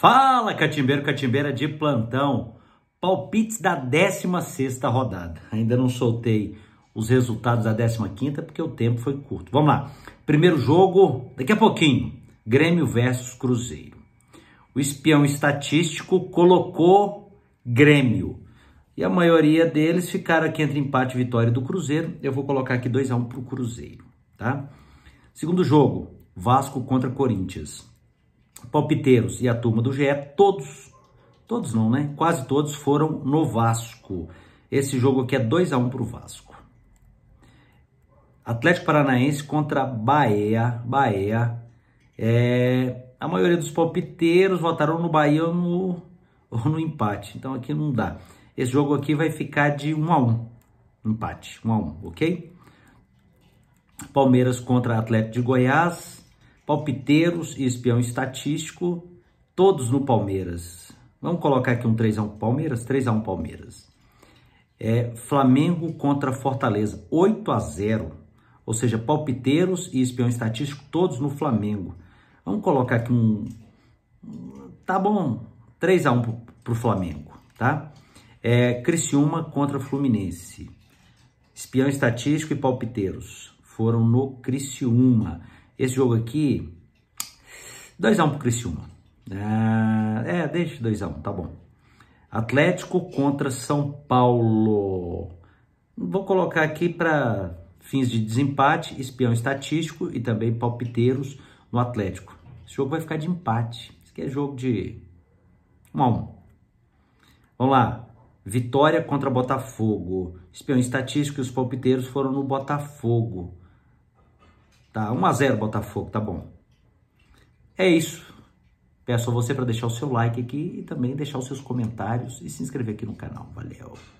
Fala, catimbeiro, catimbeira de plantão. Palpites da 16 rodada. Ainda não soltei os resultados da 15 porque o tempo foi curto. Vamos lá. Primeiro jogo, daqui a pouquinho, Grêmio versus Cruzeiro. O espião estatístico colocou Grêmio. E a maioria deles ficaram aqui entre empate e vitória do Cruzeiro. Eu vou colocar aqui 2 a 1 para pro Cruzeiro, tá? Segundo jogo, Vasco contra Corinthians. Palpiteiros e a turma do GE, todos, todos não, né? Quase todos foram no Vasco. Esse jogo aqui é 2 a 1 um para o Vasco. Atlético Paranaense contra Bahia. Bahia. É, a maioria dos palpiteiros votaram no Bahia ou no, ou no empate. Então aqui não dá. Esse jogo aqui vai ficar de 1 um a 1 um. Empate, 1 um a 1 ok? Palmeiras contra Atlético de Goiás palpiteiros e espião estatístico, todos no Palmeiras. Vamos colocar aqui um 3x1 Palmeiras, 3x1 Palmeiras. É, Flamengo contra Fortaleza, 8 x 0 Ou seja, palpiteiros e espião estatístico, todos no Flamengo. Vamos colocar aqui um. Tá bom, 3x1 pro, pro Flamengo, tá? É, Criciúma contra Fluminense. Espião estatístico e palpiteiros foram no Criciúma. Esse jogo aqui, 2x1 um pro Criciúma. Ah, é, deixa 2x1, um, tá bom. Atlético contra São Paulo. Vou colocar aqui para fins de desempate, espião estatístico e também palpiteiros no Atlético. Esse jogo vai ficar de empate. Isso aqui é jogo de 1 a 1. Vamos lá. Vitória contra Botafogo. Espião estatístico e os palpiteiros foram no Botafogo. Tá, 1 a 0 Botafogo, tá bom. É isso. Peço a você para deixar o seu like aqui e também deixar os seus comentários e se inscrever aqui no canal. Valeu.